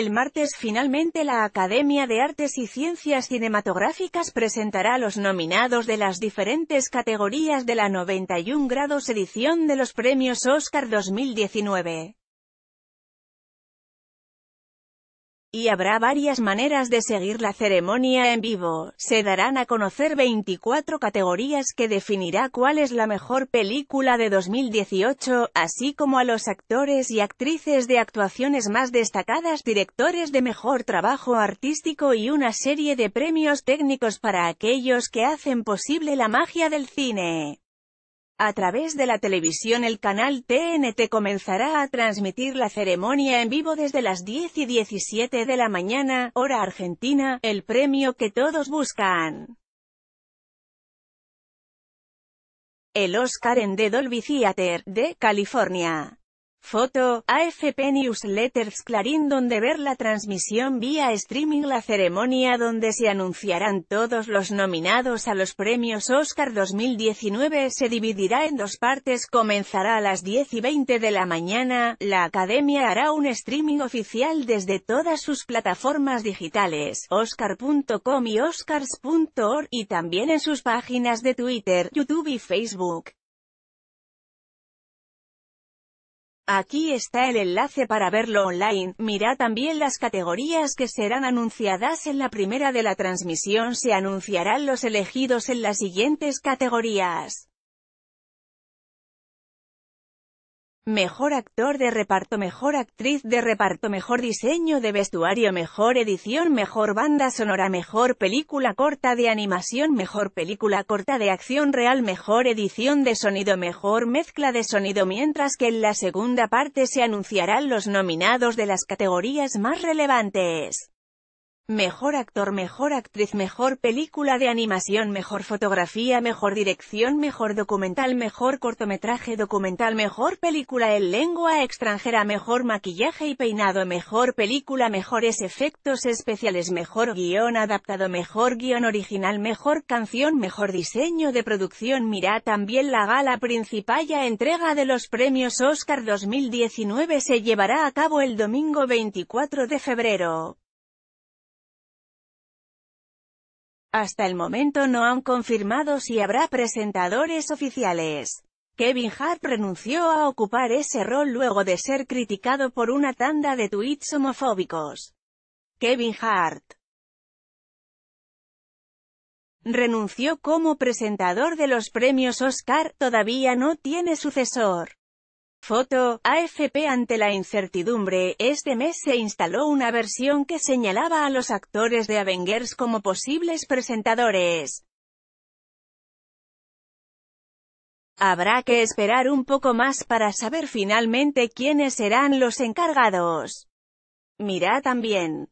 El martes finalmente la Academia de Artes y Ciencias Cinematográficas presentará los nominados de las diferentes categorías de la 91 grados edición de los premios Oscar 2019. y habrá varias maneras de seguir la ceremonia en vivo. Se darán a conocer 24 categorías que definirá cuál es la mejor película de 2018, así como a los actores y actrices de actuaciones más destacadas, directores de mejor trabajo artístico y una serie de premios técnicos para aquellos que hacen posible la magia del cine. A través de la televisión el canal TNT comenzará a transmitir la ceremonia en vivo desde las 10 y 17 de la mañana, hora argentina, el premio que todos buscan. El Oscar en The Dolby Theater, de California. Foto, AFP Newsletters Clarín donde ver la transmisión vía streaming la ceremonia donde se anunciarán todos los nominados a los premios Oscar 2019 se dividirá en dos partes comenzará a las 10 y 20 de la mañana, la academia hará un streaming oficial desde todas sus plataformas digitales, oscar.com y oscars.org, y también en sus páginas de Twitter, YouTube y Facebook. Aquí está el enlace para verlo online, mira también las categorías que serán anunciadas en la primera de la transmisión se anunciarán los elegidos en las siguientes categorías. Mejor actor de reparto Mejor actriz de reparto Mejor diseño de vestuario Mejor edición Mejor banda sonora Mejor película corta de animación Mejor película corta de acción real Mejor edición de sonido Mejor mezcla de sonido Mientras que en la segunda parte se anunciarán los nominados de las categorías más relevantes. Mejor actor, mejor actriz, mejor película de animación, mejor fotografía, mejor dirección, mejor documental, mejor cortometraje documental, mejor película en lengua extranjera, mejor maquillaje y peinado, mejor película, mejores efectos especiales, mejor guión adaptado, mejor guión original, mejor canción, mejor diseño de producción. Mira también la gala principal y entrega de los premios Oscar 2019 se llevará a cabo el domingo 24 de febrero. Hasta el momento no han confirmado si habrá presentadores oficiales. Kevin Hart renunció a ocupar ese rol luego de ser criticado por una tanda de tuits homofóbicos. Kevin Hart renunció como presentador de los premios Oscar, todavía no tiene sucesor. Foto, AFP Ante la incertidumbre, este mes se instaló una versión que señalaba a los actores de Avengers como posibles presentadores. Habrá que esperar un poco más para saber finalmente quiénes serán los encargados. Mira también.